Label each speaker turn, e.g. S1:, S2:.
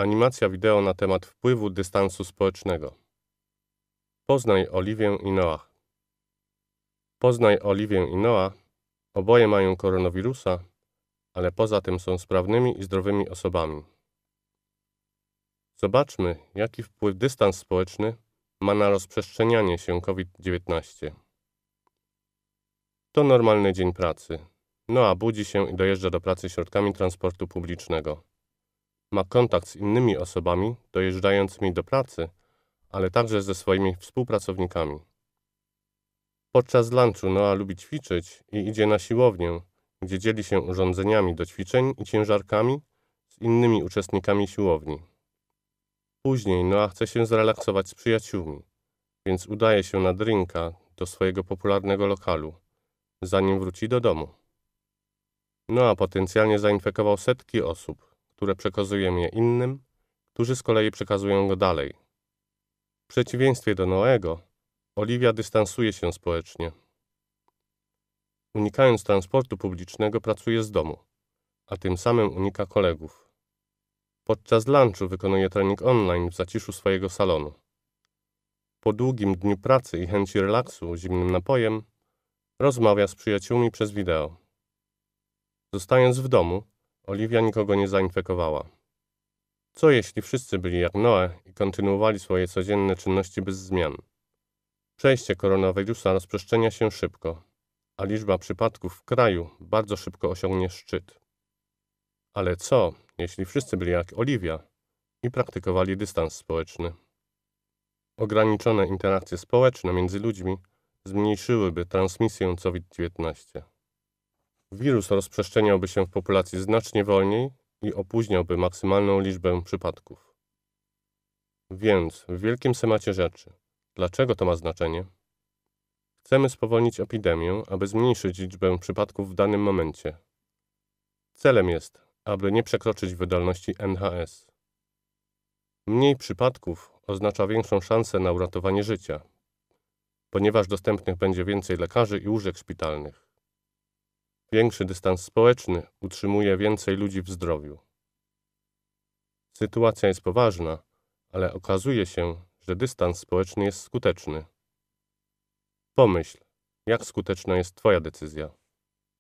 S1: Animacja wideo na temat wpływu dystansu społecznego. Poznaj Oliwię i Noah. Poznaj Oliwię i Noah. Oboje mają koronawirusa, ale poza tym są sprawnymi i zdrowymi osobami. Zobaczmy, jaki wpływ dystans społeczny ma na rozprzestrzenianie się COVID-19. To normalny dzień pracy. Noa budzi się i dojeżdża do pracy środkami transportu publicznego ma kontakt z innymi osobami dojeżdżającymi do pracy, ale także ze swoimi współpracownikami. Podczas lunchu Noa lubi ćwiczyć i idzie na siłownię, gdzie dzieli się urządzeniami do ćwiczeń i ciężarkami z innymi uczestnikami siłowni. Później Noa chce się zrelaksować z przyjaciółmi, więc udaje się na drinka do swojego popularnego lokalu, zanim wróci do domu. Noa potencjalnie zainfekował setki osób, które przekazują je innym, którzy z kolei przekazują go dalej. W przeciwieństwie do Noego, Oliwia dystansuje się społecznie. Unikając transportu publicznego, pracuje z domu, a tym samym unika kolegów. Podczas lunchu wykonuje trening online w zaciszu swojego salonu. Po długim dniu pracy i chęci relaksu zimnym napojem, rozmawia z przyjaciółmi przez wideo. Zostając w domu, Oliwia nikogo nie zainfekowała. Co jeśli wszyscy byli jak Noe i kontynuowali swoje codzienne czynności bez zmian? Przejście koronawirusa rozprzestrzenia się szybko, a liczba przypadków w kraju bardzo szybko osiągnie szczyt. Ale co, jeśli wszyscy byli jak Oliwia i praktykowali dystans społeczny? Ograniczone interakcje społeczne między ludźmi zmniejszyłyby transmisję COVID-19 wirus rozprzestrzeniałby się w populacji znacznie wolniej i opóźniałby maksymalną liczbę przypadków. Więc w wielkim semacie rzeczy, dlaczego to ma znaczenie? Chcemy spowolnić epidemię, aby zmniejszyć liczbę przypadków w danym momencie. Celem jest, aby nie przekroczyć wydolności NHS. Mniej przypadków oznacza większą szansę na uratowanie życia, ponieważ dostępnych będzie więcej lekarzy i łóżek szpitalnych. Większy dystans społeczny utrzymuje więcej ludzi w zdrowiu. Sytuacja jest poważna, ale okazuje się, że dystans społeczny jest skuteczny. Pomyśl, jak skuteczna jest Twoja decyzja.